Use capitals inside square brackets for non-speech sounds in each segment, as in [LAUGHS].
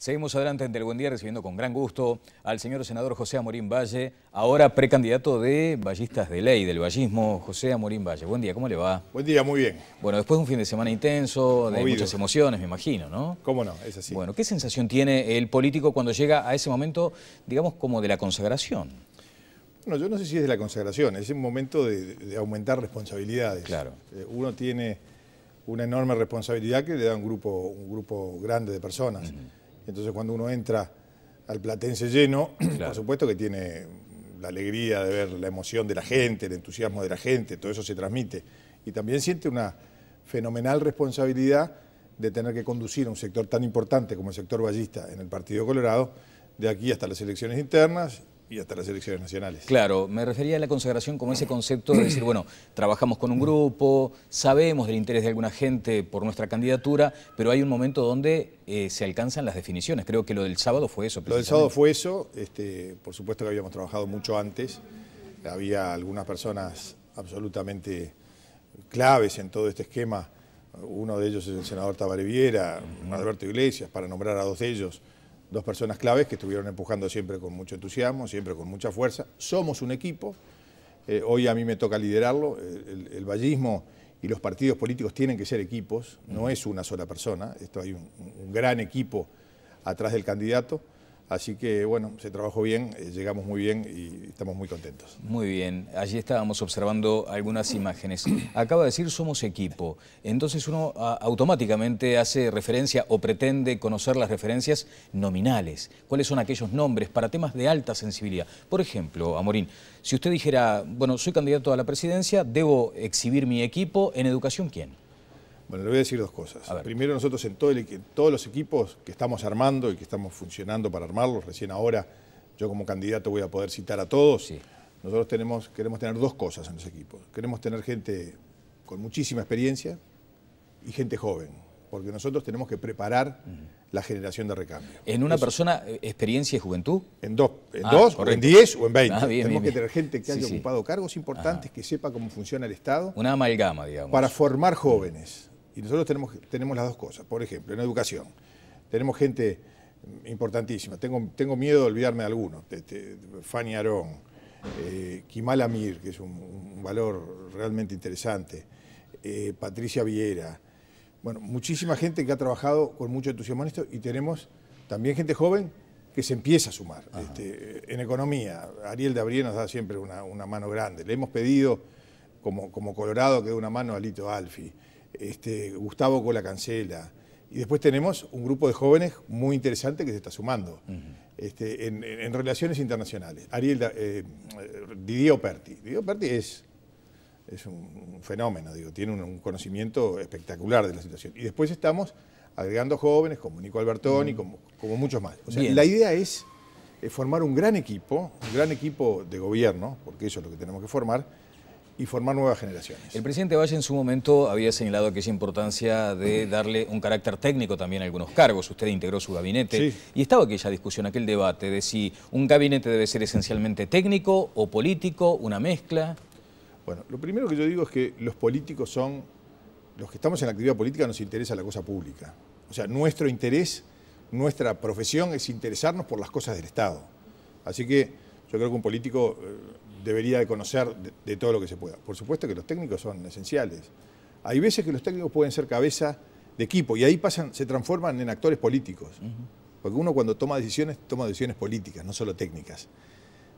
Seguimos adelante ante el Buen Día recibiendo con gran gusto al señor senador José Amorín Valle, ahora precandidato de Ballistas de Ley, del Ballismo, José Amorín Valle. Buen día, ¿cómo le va? Buen día, muy bien. Bueno, después de un fin de semana intenso, de muchas emociones, me imagino, ¿no? Cómo no, es así. Bueno, ¿qué sensación tiene el político cuando llega a ese momento, digamos, como de la consagración? Bueno, yo no sé si es de la consagración, es un momento de, aumentar responsabilidades. Claro. Eh, uno tiene una enorme responsabilidad que le da un grupo, un grupo grande de personas. Entonces cuando uno entra al Platense lleno, [CLEARS THROAT] por supuesto que tiene la alegría de ver la emoción de la gente, el entusiasmo de la gente, todo eso se transmite. Y también siente una fenomenal responsabilidad de tener que conducir a un sector tan importante como el sector ballista en el Partido Colorado, de aquí hasta las elecciones internas y hasta las elecciones nacionales. Claro, me refería a la consagración como ese concepto de decir, bueno, trabajamos con un grupo, sabemos del interés de alguna gente por nuestra candidatura, pero hay un momento donde eh, se alcanzan las definiciones. Creo que lo del sábado fue eso. Lo del sábado fue eso, este, por supuesto que habíamos trabajado mucho antes, había algunas personas absolutamente claves en todo este esquema, uno de ellos es el senador Tabareviera, Alberto Iglesias, para nombrar a dos de ellos, dos personas claves que estuvieron empujando siempre con mucho entusiasmo, siempre con mucha fuerza. Somos un equipo, eh, hoy a mí me toca liderarlo, el, vallismo y los partidos políticos tienen que ser equipos, no es una sola persona, esto hay un gran equipo atrás del candidato. Así que bueno, se trabajó bien, eh, llegamos muy bien y estamos muy contentos. Muy bien, allí estábamos observando algunas imágenes. Acaba de decir somos equipo, entonces uno automáticamente hace referencia o pretende conocer las referencias nominales. ¿Cuáles son aquellos nombres para temas de alta sensibilidad? Por ejemplo, Amorín, si usted dijera, bueno, soy candidato a la presidencia, debo exhibir mi equipo, ¿en educación quién? Bueno, le voy a decir dos cosas. Primero, nosotros en, todos los equipos que estamos armando y que estamos funcionando para armarlos, recién ahora yo como candidato voy a poder citar a todos, nosotros queremos tener dos cosas en los equipos. Queremos tener gente con muchísima experiencia y gente joven, porque nosotros tenemos que preparar la generación de recambio. ¿En una persona eh, experiencia y juventud? En dos, en, ah, dos o en diez o en veinte. Ah, tenemos que tener gente que haya ocupado cargos importantes, que sepa cómo funciona el Estado. Una amalgama, digamos. Para formar jóvenes y nosotros tenemos, tenemos las dos cosas. Por ejemplo, en educación, tenemos gente importantísima. Tengo, tengo miedo de olvidarme de algunos. Fanny Arón, eh, Amir, que es un, valor realmente interesante, eh, Patricia Viera. Bueno, muchísima gente que ha trabajado con mucho entusiasmo en esto y tenemos también gente joven que se empieza a sumar. Este, en economía, Ariel Dabrié nos da siempre una, mano grande. Le hemos pedido, como, como Colorado, que dé una mano a Lito Alfi este, Gustavo cancela Y después tenemos un grupo de jóvenes muy interesante que se está sumando este, en, relaciones internacionales. Ariel, eh, Didier es, es un fenómeno, digo, tiene un, conocimiento espectacular de la situación. Y después estamos agregando jóvenes como Nico Albertoni, y como, muchos más. la idea es eh, formar un gran equipo, un gran equipo de gobierno, porque eso es lo que tenemos que formar, y formar nuevas generaciones. El presidente Valle en su momento había señalado aquella importancia de darle un carácter técnico también a algunos cargos. Usted integró su gabinete y estaba aquella discusión, aquel debate de si un gabinete debe ser esencialmente técnico o político, una mezcla. Bueno, lo primero que yo digo es que los políticos son, los que estamos en la actividad política nos interesa la cosa pública. O sea, nuestro interés, nuestra profesión es interesarnos por las cosas del Estado. Así que yo creo que un político eh, debería de conocer de, todo lo que se pueda. Por supuesto que los técnicos son esenciales. Hay veces que los técnicos pueden ser cabeza de equipo y ahí pasan, se transforman en actores políticos. Porque uno cuando toma decisiones, toma decisiones políticas, no solo técnicas.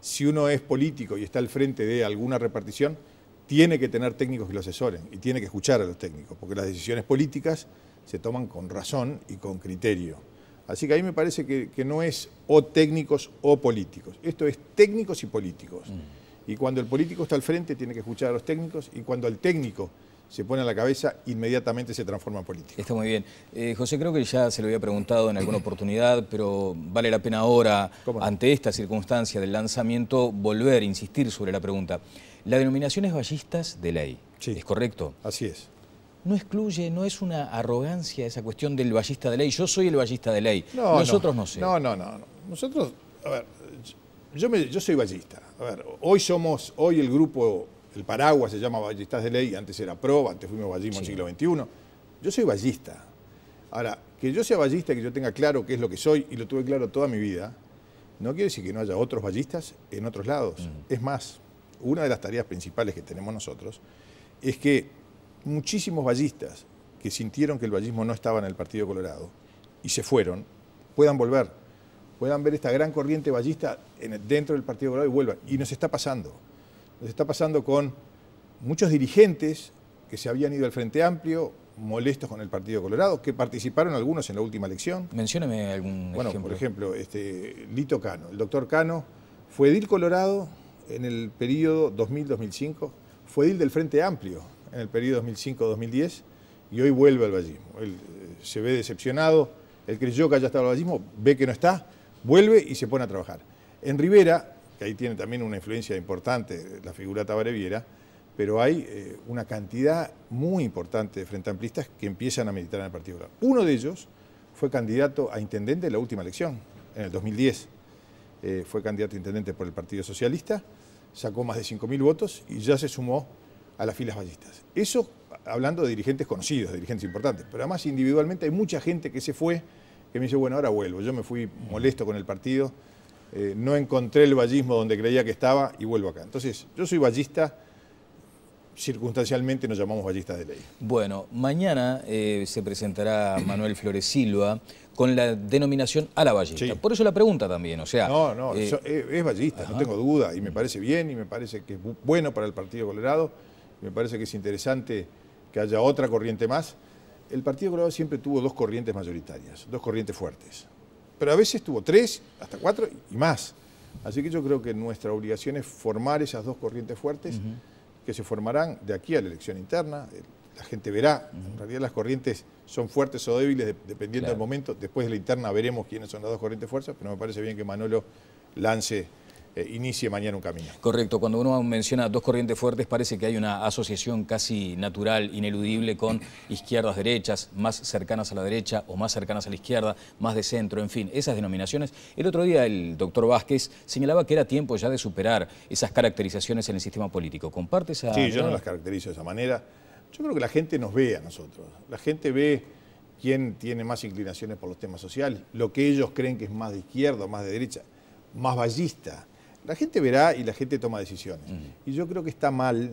Si uno es político y está al frente de alguna repartición, tiene que tener técnicos que lo asesoren y tiene que escuchar a los técnicos, porque las decisiones políticas se toman con razón y con criterio. Así que a mí me parece que, no es o técnicos o políticos, esto es técnicos y políticos. Mm. Y cuando el político está al frente, tiene que escuchar a los técnicos. Y cuando el técnico se pone a la cabeza, inmediatamente se transforma en político. Está muy bien. Eh, José, creo que ya se lo había preguntado en alguna oportunidad, pero vale la pena ahora, ante esta circunstancia del lanzamiento, volver a insistir sobre la pregunta. La denominación es ballistas de ley, sí, ¿es correcto? Así es. No excluye, no es una arrogancia esa cuestión del ballista de ley. Yo soy el ballista de ley. Nosotros no, no sé. No, no, no. Nosotros, a ver, yo, me, yo soy ballista. hoy somos, hoy el grupo, el paraguas se llama Ballistas de Ley, antes era PRO, antes fuimos ballismo en el siglo XXI. Yo soy ballista. Ahora, que yo sea ballista, que yo tenga claro qué es lo que soy, y lo tuve claro toda mi vida, no quiere decir que no haya otros ballistas en otros lados. Mm. Es más, una de las tareas principales que tenemos nosotros es que muchísimos ballistas que sintieron que el ballismo no estaba en el Partido Colorado y se fueron, puedan volver puedan ver esta gran corriente ballista dentro del Partido Colorado y vuelvan. Y nos está pasando. Nos está pasando con muchos dirigentes que se habían ido al Frente Amplio, molestos con el Partido Colorado, que participaron algunos en la última elección. Mencióneme algún bueno, por ejemplo, este, Lito Cano. El doctor Cano fue edil Colorado en el periodo 2000-2005, fue edil del Frente Amplio en el periodo 2005-2010 y hoy vuelve al vallismo. Él eh, se ve decepcionado, él creyó que haya estaba el ballismo, ve que no está, vuelve y se pone a trabajar. En Rivera, que ahí tiene también una influencia importante la figura Tabareviera, pero hay eh, una cantidad muy importante de frente amplistas que empiezan a militar en el Partido Uno de ellos fue candidato a intendente en la última elección, en el 2010. Eh, fue candidato a intendente por el Partido Socialista, sacó más de 5.000 votos y ya se sumó a las filas ballistas. Eso hablando de dirigentes conocidos, de dirigentes importantes, pero además individualmente hay mucha gente que se fue que me dice, bueno, ahora vuelvo. Yo me fui molesto con el partido, eh, no encontré el vallismo donde creía que estaba y vuelvo acá. Entonces, yo soy vallista, circunstancialmente nos llamamos ballistas de ley. Bueno, mañana eh, se presentará [CLEARS THROAT] Manuel Flores Silva con la denominación a la ballista. Por eso la pregunta también, o sea... No, no, eh, es, ballista, no tengo duda, y me parece bien, y me parece que es bueno para el Partido Colorado, me parece que es interesante que haya otra corriente más el Partido Colorado siempre tuvo dos corrientes mayoritarias, dos corrientes fuertes. Pero a veces tuvo tres, hasta cuatro y más. Así que yo creo que nuestra obligación es formar esas dos corrientes fuertes que se formarán de aquí a la elección interna. La gente verá, en realidad las corrientes son fuertes o débiles dependiendo del momento. Después de la interna veremos quiénes son las dos corrientes fuertes, pero me parece bien que Manolo lance eh, inicie mañana un camino. Correcto, cuando uno menciona dos corrientes fuertes parece que hay una asociación casi natural, ineludible con [COUGHS] izquierdas, derechas, más cercanas a la derecha o más cercanas a la izquierda, más de centro, en fin, esas denominaciones. El otro día el doctor Vázquez señalaba que era tiempo ya de superar esas caracterizaciones en el sistema político. ¿Comparte esa...? Sí, yo no las caracterizo de esa manera. Yo creo que la gente nos ve a nosotros. La gente ve quién tiene más inclinaciones por los temas sociales, lo que ellos creen que es más de izquierda, más de derecha, más vallista la gente verá y la gente toma decisiones. Y yo creo que está mal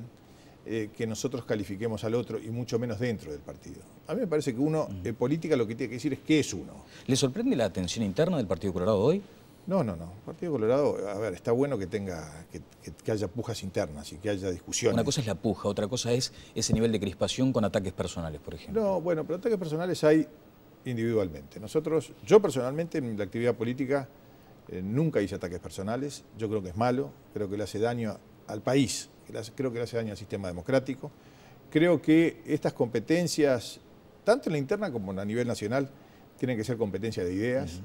eh, que nosotros califiquemos al otro y mucho menos dentro del partido. A mí me parece que uno, en política, lo que tiene que decir es qué es uno. ¿Le sorprende la atención interna del Partido Colorado hoy? No, no, no. Partido Colorado, a ver, está bueno que tenga, que, que, haya pujas internas y que haya discusión. Una cosa es la puja, otra cosa es ese nivel de crispación con ataques personales, por ejemplo. No, bueno, pero ataques personales hay individualmente. Nosotros, yo personalmente en la actividad política eh, nunca hice ataques personales, yo creo que es malo, creo que le hace daño al país, creo que le hace daño al sistema democrático. Creo que estas competencias, tanto en la interna como a nivel nacional, tienen que ser competencia de ideas.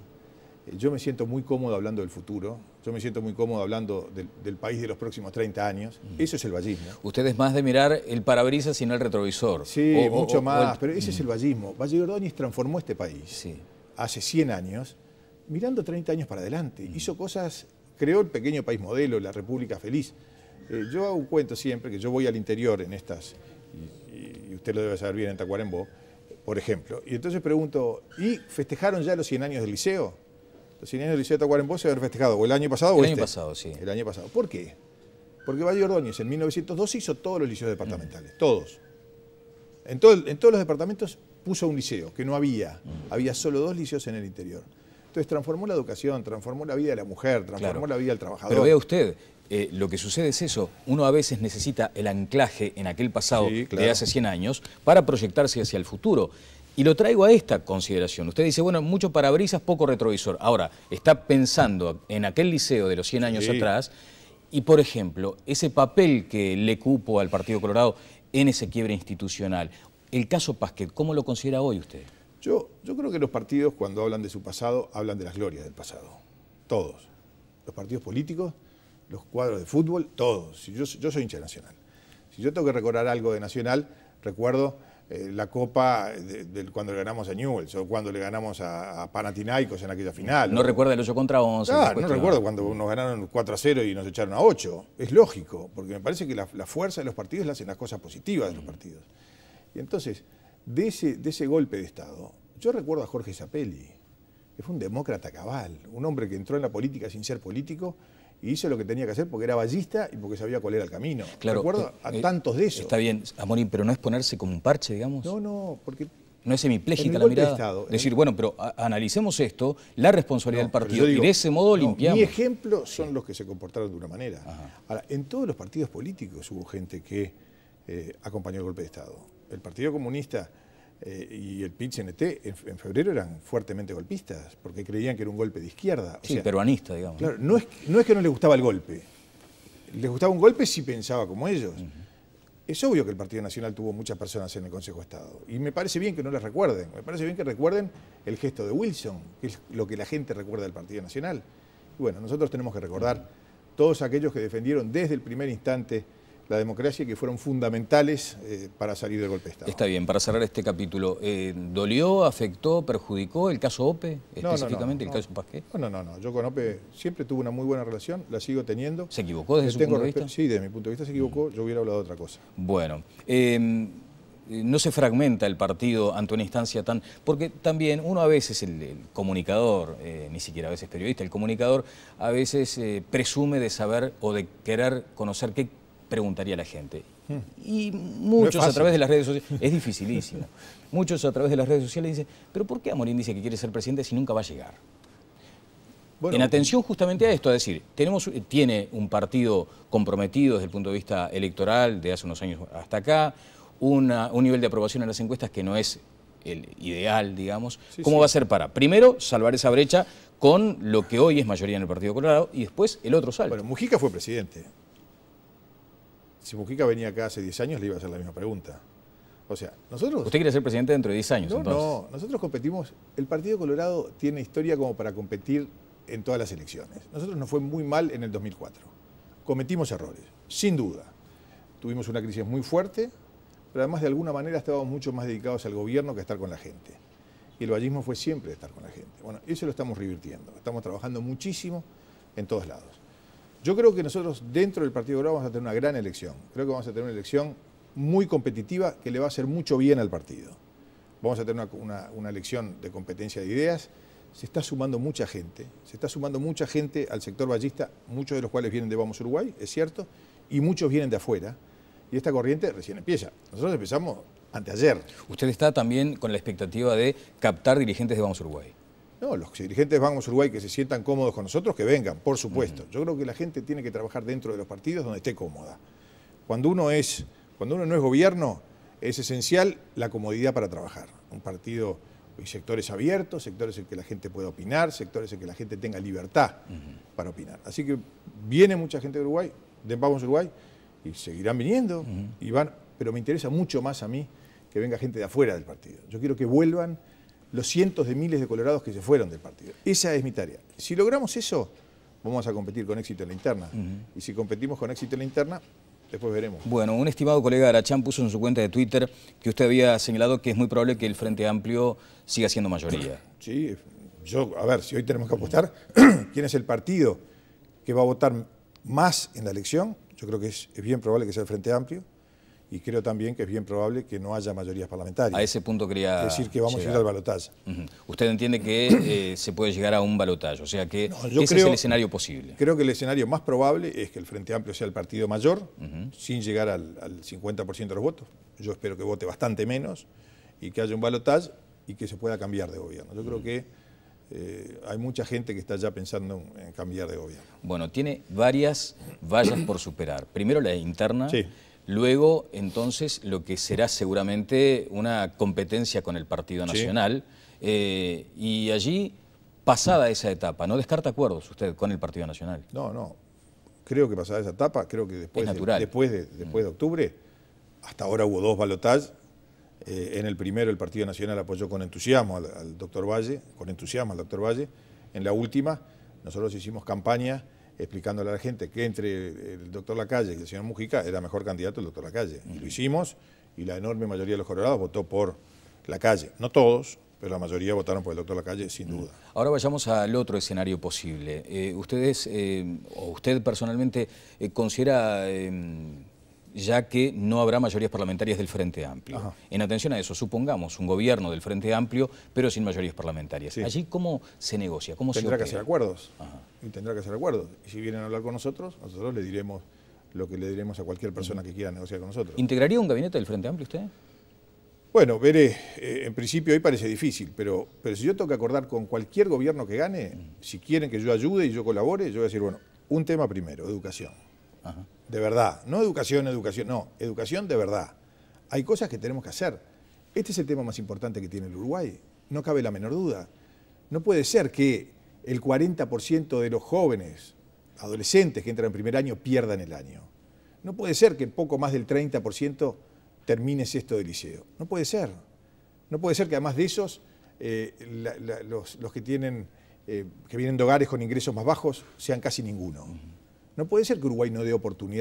Eh, yo me siento muy cómodo hablando del futuro, yo me siento muy cómodo hablando del, país de los próximos 30 años. Eso es el vallismo. Ustedes más de mirar el parabrisas ...sino el retrovisor. Sí, mucho más, pero ese es el vallismo. Valle Ordóñez transformó este país hace 100 años mirando 30 años para adelante. Mm. Hizo cosas, creó el pequeño país modelo, la República Feliz. Eh, yo hago un cuento siempre que yo voy al interior en estas, y, usted lo debe saber bien en Tacuarembó, por ejemplo. Y entonces pregunto, ¿y festejaron ya los 100 años del liceo? Los 100 años del liceo de Tacuarembó se haber festejado, o el año pasado el o El año este. pasado, sí. El año pasado. ¿Por qué? Porque Valle Ordóñez en 1902 hizo todos los liceos departamentales, mm. todos. En, todos los departamentos puso un liceo, que no había. Mm. Había solo dos liceos en el interior. Entonces transformó la educación, transformó la vida de la mujer, transformó la vida del trabajador. Pero vea usted, eh, lo que sucede es eso, uno a veces necesita el anclaje en aquel pasado de hace 100 años para proyectarse hacia el futuro. Y lo traigo a esta consideración. Usted dice, bueno, mucho parabrisas, poco retrovisor. Ahora, está pensando en aquel liceo de los 100 años atrás y, por ejemplo, ese papel que le cupo al Partido Colorado en ese quiebre institucional. El caso Pasquet, ¿cómo lo considera hoy usted? Yo, creo que los partidos cuando hablan de su pasado, hablan de las glorias del pasado. Todos. Los partidos políticos, los cuadros de fútbol, todos. Yo, soy hincha Nacional. Si yo tengo que recordar algo de Nacional, recuerdo eh, la copa cuando le ganamos a Newell's o cuando le ganamos a, Panathinaikos en aquella final. No recuerda el 8 contra 11. Claro, no recuerdo cuando nos ganaron 4 a 0 y nos echaron a 8. Es lógico, porque me parece que la, la fuerza de los partidos la hacen las cosas positivas de los partidos. Y entonces, de ese, golpe de Estado, yo recuerdo a Jorge Zapelli, que fue un demócrata cabal, un hombre que entró en la política sin ser político y hizo lo que tenía que hacer porque era ballista y porque sabía cuál era el camino. Recuerdo eh, a eh, tantos de esos. Está bien, Amorín, pero no es ponerse como un parche, digamos. No, no, porque... No es semiplégica la mirada. De Estado, decir, bueno, pero analicemos esto, la responsabilidad del partido, y de ese modo limpiamos. Mi ejemplo son los que se comportaron de una manera. Ahora, en todos los partidos políticos hubo gente que eh, acompañó el golpe de Estado el Partido Comunista eh, y el pit nt en, febrero eran fuertemente golpistas, porque creían que era un golpe de izquierda. sí, peruanista, digamos. no es, que no les gustaba el golpe. Les gustaba un golpe si pensaba como ellos. Es obvio que el Partido Nacional tuvo muchas personas en el Consejo de Estado. Y me parece bien que no las recuerden. Me parece bien que recuerden el gesto de Wilson, que es lo que la gente recuerda del Partido Nacional. Y bueno, nosotros tenemos que recordar todos aquellos que defendieron desde el primer instante la democracia y que fueron fundamentales eh, para salir del golpe de Estado. Está bien, para cerrar este capítulo, eh, ¿dolió, afectó, perjudicó el caso OPE, específicamente no, no, no, el caso Pasqué? No, no, no, yo con OPE siempre tuve una muy buena relación, la sigo teniendo. ¿Se equivocó desde eh, su punto de vista? Sí, desde mi punto de vista se equivocó, mm. yo hubiera hablado de otra cosa. Bueno, em, no se fragmenta el partido ante una instancia tan... Porque también uno a veces, el, comunicador, ni siquiera a veces periodista, el comunicador a veces presume de saber o de querer conocer qué preguntaría la gente. Hmm. Y muchos a través de las redes sociales, es [LAUGHS] dificilísimo, muchos a través de las redes sociales dicen, pero ¿por qué Amorín dice que quiere ser presidente si nunca va a llegar? en atención justamente a esto, a decir, tenemos, eh, tiene un partido comprometido desde el punto de vista electoral de hace unos años hasta acá, un nivel de aprobación en las encuestas que no es el ideal, digamos. ¿Cómo va a ser para, primero, salvar esa brecha con lo que hoy es mayoría en el Partido Colorado y después el otro salto? Bueno, Mujica fue presidente. Si Mujica venía acá hace 10 años, le iba a hacer la misma pregunta. O sea, nosotros... ¿Usted quiere ser presidente dentro de 10 años, no, entonces? No, nosotros competimos... El Partido Colorado tiene historia como para competir en todas las elecciones. Nosotros nos fue muy mal en el 2004. Cometimos errores, sin duda. Tuvimos una crisis muy fuerte, pero además de alguna manera estábamos mucho más dedicados al gobierno que a estar con la gente. Y el vallismo fue siempre estar con la gente. Bueno, eso lo estamos revirtiendo. Estamos trabajando muchísimo en todos lados. Yo creo que nosotros dentro del Partido Colorado vamos a tener una gran elección. Creo que vamos a tener una elección muy competitiva que le va a hacer mucho bien al partido. Vamos a tener una, una elección de competencia de ideas. Se está sumando mucha gente, se está sumando mucha gente al sector ballista, muchos de los cuales vienen de Vamos Uruguay, es cierto, y muchos vienen de afuera. Y esta corriente recién empieza. Nosotros empezamos anteayer. Usted está también con la expectativa de captar dirigentes de Vamos Uruguay. No, los dirigentes de a Uruguay que se sientan cómodos con nosotros, que vengan, por supuesto. Yo creo que la gente tiene que trabajar dentro de los partidos donde esté cómoda. Cuando uno, es, cuando uno no es gobierno, es esencial la comodidad para trabajar. Un partido y sectores abiertos, sectores en que la gente pueda opinar, sectores en que la gente tenga libertad para opinar. Así que viene mucha gente de Uruguay, de Vamos Uruguay, y seguirán viniendo, y van, pero me interesa mucho más a mí que venga gente de afuera del partido. Yo quiero que vuelvan los cientos de miles de colorados que se fueron del partido. Esa es mi tarea. Si logramos eso, vamos a competir con éxito en la interna. Y si competimos con éxito en la interna, después veremos. Bueno, un estimado colega Arachán puso en su cuenta de Twitter que usted había señalado que es muy probable que el Frente Amplio siga siendo mayoría. [CLEARS THROAT] Sí, yo, a ver, si hoy tenemos que apostar, [CLEARS THROAT] ¿quién es el partido que va a votar más en la elección? Yo creo que es bien probable que sea el Frente Amplio y creo también que es bien probable que no haya mayorías parlamentarias. A ese punto quería. decir, que vamos a ir al balotaje. Usted entiende que eh, se puede llegar a un balotaje, o sea que ese es el escenario posible. Creo que el escenario más probable es que el Frente Amplio sea el partido mayor, sin llegar al, 50% de los votos. Yo espero que vote bastante menos y que haya un balotaje y que se pueda cambiar de gobierno. Yo creo que. Eh, hay mucha gente que está ya pensando en cambiar de gobierno. Bueno, tiene varias vallas por superar. Primero la interna, sí. Luego, entonces, lo que será seguramente una competencia con el Partido Nacional. Eh, y allí, pasada esa etapa, ¿no descarta acuerdos usted con el Partido Nacional? No, no. Creo que pasada esa etapa, creo que después, de, después, después de mm. octubre, hasta ahora hubo dos balotajes. Eh, en el primero el Partido Nacional apoyó con entusiasmo al, al doctor Valle, con entusiasmo al doctor Valle. En la última, nosotros hicimos campaña explicándole a la gente que entre el doctor Lacalle y el señor Mujica era mejor candidato el doctor Lacalle. Y lo hicimos y la enorme mayoría de los colorados votó por Lacalle. No todos, pero la mayoría votaron por el doctor Lacalle, sin duda. Ahora vayamos al otro escenario posible. Eh, ¿Ustedes, eh, o usted personalmente, eh, considera em, ya que no habrá mayorías parlamentarias del Frente Amplio. En atención a eso, supongamos un gobierno del Frente Amplio, pero sin mayorías parlamentarias. Allí, ¿cómo se negocia? ¿Cómo tendrá que hacer acuerdos. Y tendrá que hacer acuerdos. Y si vienen a hablar con nosotros, nosotros le diremos lo que le diremos a cualquier persona que quiera negociar con nosotros. ¿Integraría un gabinete del Frente Amplio usted? Bueno, veré, eh, en principio hoy parece difícil, pero, pero si yo tengo que acordar con cualquier gobierno que gane, si quieren que yo ayude y yo colabore, yo voy a decir, bueno, un tema primero, educación. Ajá de verdad. No educación, educación, no, educación de verdad. Hay cosas que tenemos que hacer. Este es el tema más importante que tiene el Uruguay, no cabe la menor duda. No puede ser que el 40% de los jóvenes, adolescentes que entran en primer año, pierdan el año. No puede ser que poco más del 30% termine sexto de liceo. No puede ser. No puede ser que además de esos, eh, los, que tienen, eh, que vienen de hogares con ingresos más bajos, sean casi ninguno. No puede ser que Uruguay no dé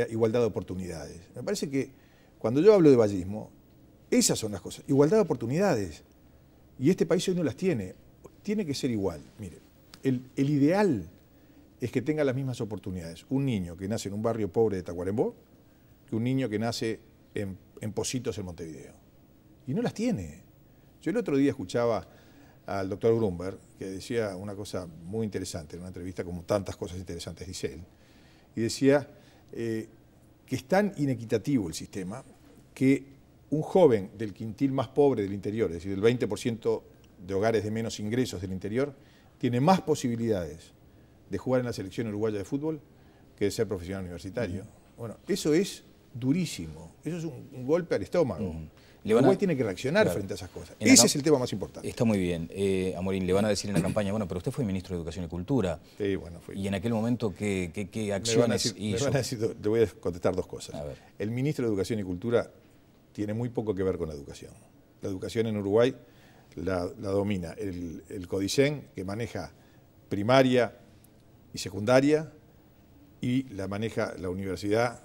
igualdad de oportunidades. Me parece que cuando yo hablo de vallismo, esas son las cosas. Igualdad de oportunidades. Y este país hoy no las tiene. Tiene que ser igual. Mire, el, ideal es que tenga las mismas oportunidades. Un niño que nace en un barrio pobre de Tacuarembó que un niño que nace en, en Positos, en Montevideo. Y no las tiene. Yo el otro día escuchaba al doctor Grumberg, que decía una cosa muy interesante en una entrevista, como tantas cosas interesantes, dice él y decía eh, que es tan inequitativo el sistema que un joven del quintil más pobre del interior, es decir, del 20% de hogares de menos ingresos del interior, tiene más posibilidades de jugar en la selección uruguaya de fútbol que de ser profesional universitario. Bueno, eso es durísimo. Eso es un, golpe al estómago. Uruguay tiene que reaccionar frente a esas cosas. Ese es el tema más importante. Está muy bien. Eh, Amorín, le van a decir en la campaña, bueno, pero usted fue ministro de Educación y Cultura. Sí, bueno, fue. ¿Y en aquel momento qué, qué, acciones hizo? le voy a contestar dos cosas. El ministro de Educación y Cultura tiene muy poco que ver con la educación. La educación en Uruguay la, domina el, el Codicen, que maneja primaria y secundaria, y la maneja la universidad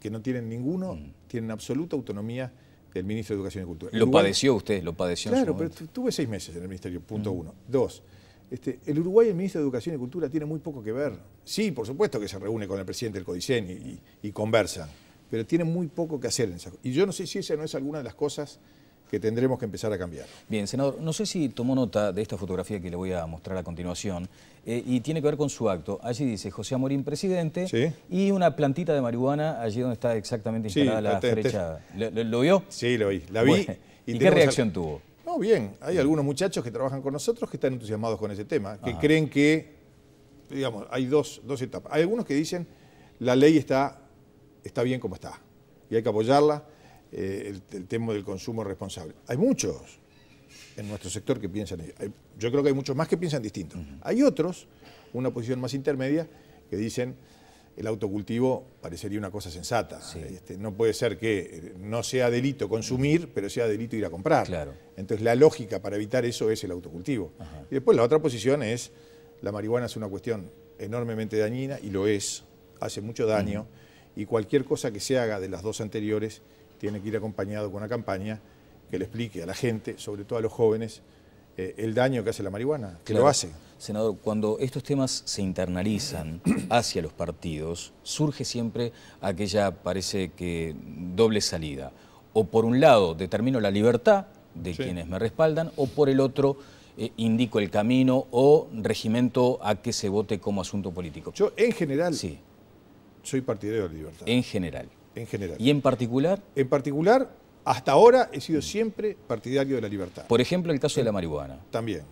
que no tienen ninguno, mm. tienen absoluta autonomía del ministro de Educación y Cultura. ¿Lo padeció usted? ¿Lo padeció? Claro, pero tuve seis meses en el ministerio, punto mm. uno. Dos, este, el Uruguay, el ministro de Educación y Cultura, tiene muy poco que ver. Sí, por supuesto que se reúne con el presidente del CODICEN y, conversa, conversan, pero tiene muy poco que hacer en Y yo no sé si esa no es alguna de las cosas que tendremos que empezar a cambiar. Bien, senador, no sé si tomó nota de esta fotografía que le voy a mostrar a continuación, eh, y tiene que ver con su acto. Allí dice José Amorín, presidente, y una plantita de marihuana allí donde está exactamente instalada la flecha. ¿Lo, vio? Sí, lo vi. La vi. ¿Y, qué reacción tuvo? No, bien. Hay algunos muchachos que trabajan con nosotros que están entusiasmados con ese tema, que creen que, digamos, hay dos, etapas. Hay algunos que dicen, la ley está, está bien como está, y hay que apoyarla, eh, el, tema del consumo responsable. Hay muchos en nuestro sector que piensan, eh, yo creo que hay muchos más que piensan distinto. Hay otros, una posición más intermedia, que dicen el autocultivo parecería una cosa sensata. Este, no puede ser que eh, no sea delito consumir, pero sea delito ir a comprar. Entonces la lógica para evitar eso es el autocultivo. Y después la otra posición es, la marihuana es una cuestión enormemente dañina, y lo es, hace mucho daño, y cualquier cosa que se haga de las dos anteriores tiene que ir acompañado con una campaña que le explique a la gente, sobre todo a los jóvenes, eh, el daño que hace la marihuana, que lo hace. Senador, cuando estos temas se internalizan [CLEARS THROAT] hacia los partidos, surge siempre aquella, parece que, doble salida. O por un lado determino la libertad de quienes me respaldan, o por el otro eh, indico el camino o regimento a que se vote como asunto político. Yo, en general, sí. soy partidario de la libertad. En general. ¿Y en particular? En particular, hasta ahora he sido siempre partidario de la libertad. Por ejemplo, el caso de la marihuana. También.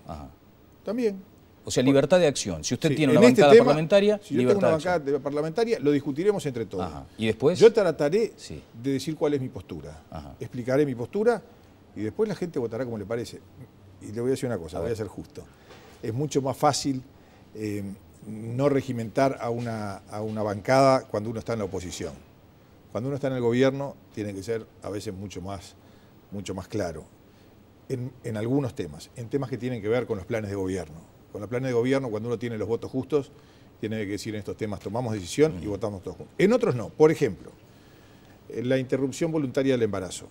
También. O sea, libertad de acción. Si usted tiene una este bancada parlamentaria, si yo tengo una bancada parlamentaria, lo discutiremos entre todos. Y después. Yo trataré de decir cuál es mi postura. Explicaré mi postura y después la gente votará como le parece. Y le voy a decir una cosa, voy a ser justo. Es mucho más fácil eh, no regimentar a a una bancada cuando uno está en la oposición. Cuando uno está en el gobierno tiene que ser a veces mucho más, mucho más claro en, algunos temas, en temas que tienen que ver con los planes de gobierno. Con los planes de gobierno, cuando uno tiene los votos justos, tiene que decir en estos temas tomamos decisión y votamos todos juntos. En otros no. Por ejemplo, eh, la interrupción voluntaria del embarazo.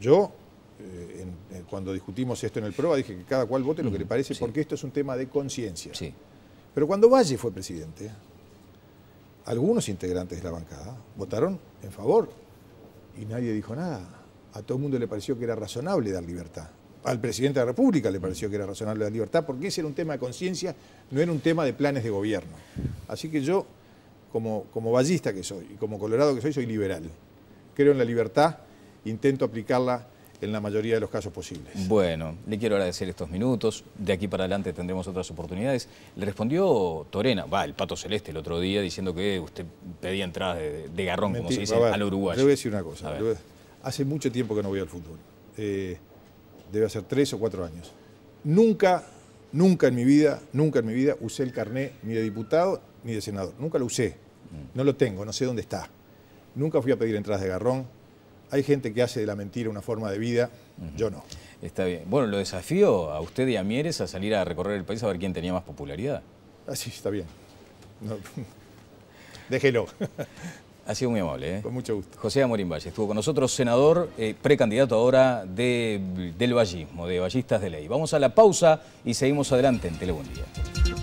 Yo, eh, eh, cuando discutimos esto en el PROA, dije que cada cual vote lo que le parece, porque esto es un tema de conciencia. Sí. Pero cuando Valle fue presidente, algunos integrantes de la bancada votaron en favor y nadie dijo nada. A todo el mundo le pareció que era razonable dar libertad. Al presidente de la República le pareció que era razonable dar libertad porque ese era un tema de conciencia, no era un tema de planes de gobierno. Así que yo, como, como ballista que soy y como colorado que soy, soy liberal. Creo en la libertad, intento aplicarla en la mayoría de los casos posibles. Bueno, le quiero agradecer estos minutos. De aquí para adelante tendremos otras oportunidades. Le respondió Torena, va, el Pato Celeste el otro día, diciendo que usted pedía entradas de, garrón, como se dice, al Uruguay. Le voy a decir una cosa. Hace mucho tiempo que no voy al fútbol. Eh, debe hacer tres o cuatro años. Nunca, nunca en mi vida, nunca en mi vida usé el carné ni de diputado ni de senador. Nunca lo usé. Mm. No lo tengo, no sé dónde está. Nunca fui a pedir entradas de garrón hay gente que hace de la mentira una forma de vida, yo no. Está bien. Bueno, lo desafío a usted y a Mieres a salir a recorrer el país a ver quién tenía más popularidad. Ah, sí, está bien. [LAUGHS] Déjelo. Ha sido muy amable. ¿eh? Con mucho gusto. José Amorín Valle estuvo con nosotros, senador, eh, precandidato ahora del vallismo, de Vallistas de Ley. Vamos a la pausa y seguimos adelante en Telebundía.